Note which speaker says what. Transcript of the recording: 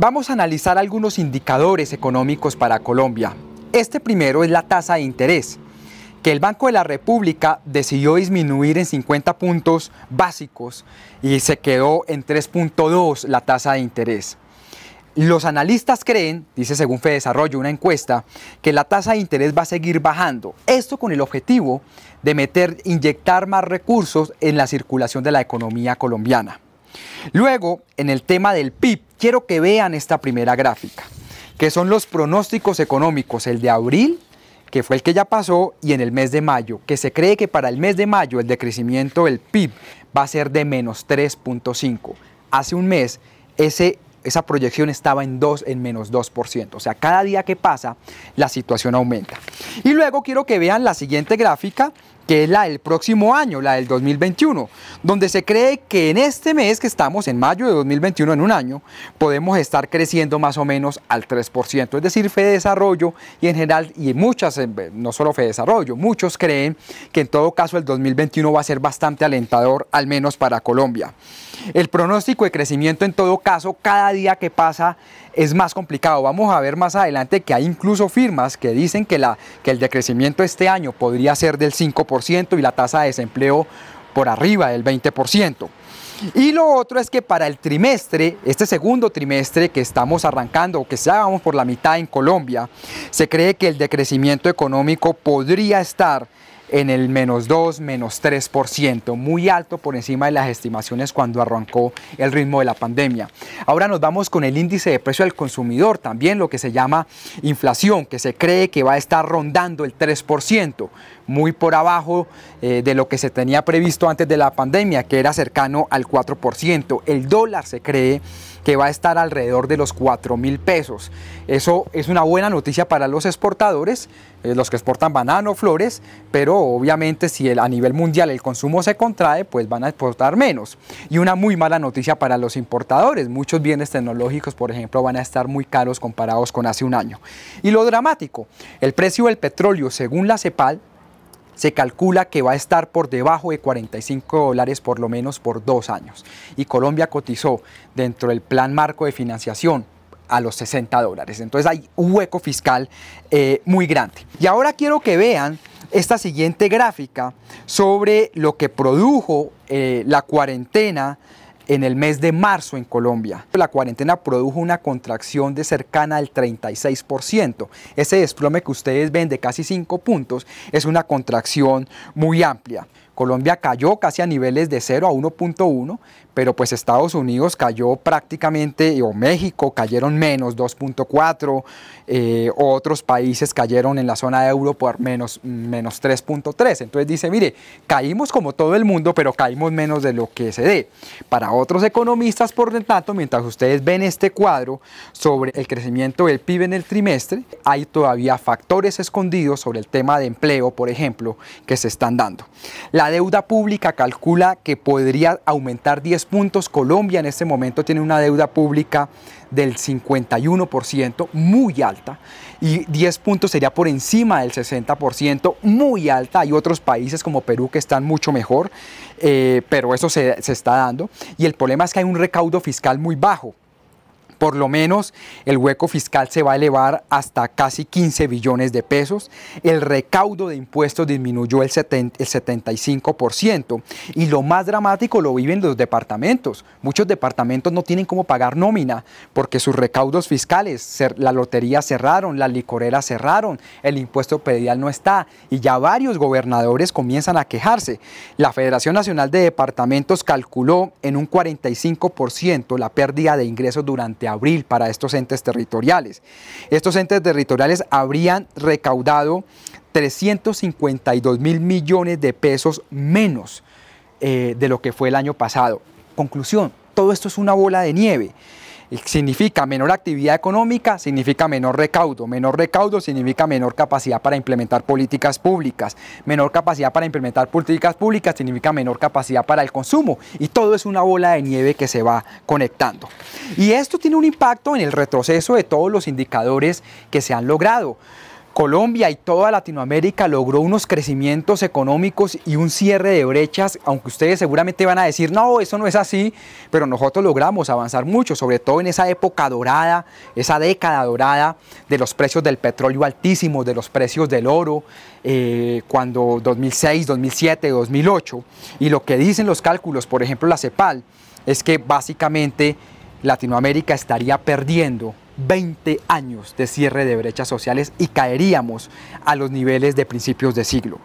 Speaker 1: Vamos a analizar algunos indicadores económicos para Colombia. Este primero es la tasa de interés, que el Banco de la República decidió disminuir en 50 puntos básicos y se quedó en 3.2 la tasa de interés. Los analistas creen, dice según Fede una encuesta, que la tasa de interés va a seguir bajando. Esto con el objetivo de meter, inyectar más recursos en la circulación de la economía colombiana. Luego, en el tema del PIB, quiero que vean esta primera gráfica, que son los pronósticos económicos, el de abril, que fue el que ya pasó, y en el mes de mayo, que se cree que para el mes de mayo el decrecimiento del PIB va a ser de menos 3.5. Hace un mes esa proyección estaba en, en menos 2%, o sea, cada día que pasa la situación aumenta. Y luego quiero que vean la siguiente gráfica, que es la del próximo año, la del 2021, donde se cree que en este mes que estamos, en mayo de 2021, en un año, podemos estar creciendo más o menos al 3%. Es decir, de Desarrollo y en general, y muchas, eh, no solo de Desarrollo, muchos creen que en todo caso el 2021 va a ser bastante alentador, al menos para Colombia. El pronóstico de crecimiento en todo caso, cada día que pasa es más complicado. Vamos a ver más adelante que hay incluso firmas que dicen que, la, que el decrecimiento este año podría ser del 5% y la tasa de desempleo por arriba del 20%. Y lo otro es que para el trimestre, este segundo trimestre que estamos arrancando o que se hagamos por la mitad en Colombia, se cree que el decrecimiento económico podría estar en el menos 2, menos 3%, muy alto por encima de las estimaciones cuando arrancó el ritmo de la pandemia. Ahora nos vamos con el índice de precio al consumidor, también lo que se llama inflación, que se cree que va a estar rondando el 3%, muy por abajo eh, de lo que se tenía previsto antes de la pandemia, que era cercano al 4%. El dólar se cree que va a estar alrededor de los 4 mil pesos. Eso es una buena noticia para los exportadores, eh, los que exportan banano, flores, pero obviamente si a nivel mundial el consumo se contrae, pues van a exportar menos. Y una muy mala noticia para los importadores. Muchos bienes tecnológicos, por ejemplo, van a estar muy caros comparados con hace un año. Y lo dramático, el precio del petróleo, según la CEPAL, se calcula que va a estar por debajo de 45 dólares por lo menos por dos años. Y Colombia cotizó dentro del plan marco de financiación a los 60 dólares. Entonces hay un hueco fiscal eh, muy grande. Y ahora quiero que vean esta siguiente gráfica sobre lo que produjo eh, la cuarentena en el mes de marzo en Colombia. La cuarentena produjo una contracción de cercana al 36%. Ese desplome que ustedes ven de casi 5 puntos es una contracción muy amplia. Colombia cayó casi a niveles de 0 a 1.1, pero pues Estados Unidos cayó prácticamente, o México cayeron menos 2.4, eh, otros países cayeron en la zona de euro por menos, menos 3.3. Entonces dice, mire, caímos como todo el mundo, pero caímos menos de lo que se dé. Para otros economistas, por lo tanto, mientras ustedes ven este cuadro sobre el crecimiento del PIB en el trimestre, hay todavía factores escondidos sobre el tema de empleo, por ejemplo, que se están dando. La deuda pública calcula que podría aumentar 10 puntos. Colombia en este momento tiene una deuda pública del 51%, muy alta, y 10 puntos sería por encima del 60%, muy alta. Hay otros países como Perú que están mucho mejor, eh, pero eso se está dando. Y el problema es que hay un recaudo fiscal muy bajo. Por lo menos el hueco fiscal se va a elevar hasta casi 15 billones de pesos, el recaudo de impuestos disminuyó el, 75% y lo más dramático lo viven los departamentos. Muchos departamentos no tienen cómo pagar nómina porque sus recaudos fiscales, la lotería cerraron, la licorera cerraron, el impuesto pedial no está y ya varios gobernadores comienzan a quejarse. La Federación Nacional de Departamentos calculó en un 45% la pérdida de ingresos durante abril para estos entes territoriales. Estos entes territoriales habrían recaudado 352 mil millones de pesos menos eh, de lo que fue el año pasado. Conclusión, todo esto es una bola de nieve significa menor actividad económica, significa menor recaudo. Menor recaudo significa menor capacidad para implementar políticas públicas. Menor capacidad para implementar políticas públicas significa menor capacidad para el consumo. Y todo es una bola de nieve que se va conectando. Y esto tiene un impacto en el retroceso de todos los indicadores que se han logrado. Colombia y toda Latinoamérica logró unos crecimientos económicos y un cierre de brechas, aunque ustedes seguramente van a decir, no, eso no es así, pero nosotros logramos avanzar mucho, sobre todo en esa época dorada, esa década dorada de los precios del petróleo altísimos, de los precios del oro, eh, cuando 2006, 2007, 2008, y lo que dicen los cálculos, por ejemplo la CEPAL, es que básicamente Latinoamérica estaría perdiendo 20 años de cierre de brechas sociales y caeríamos a los niveles de principios de siglo.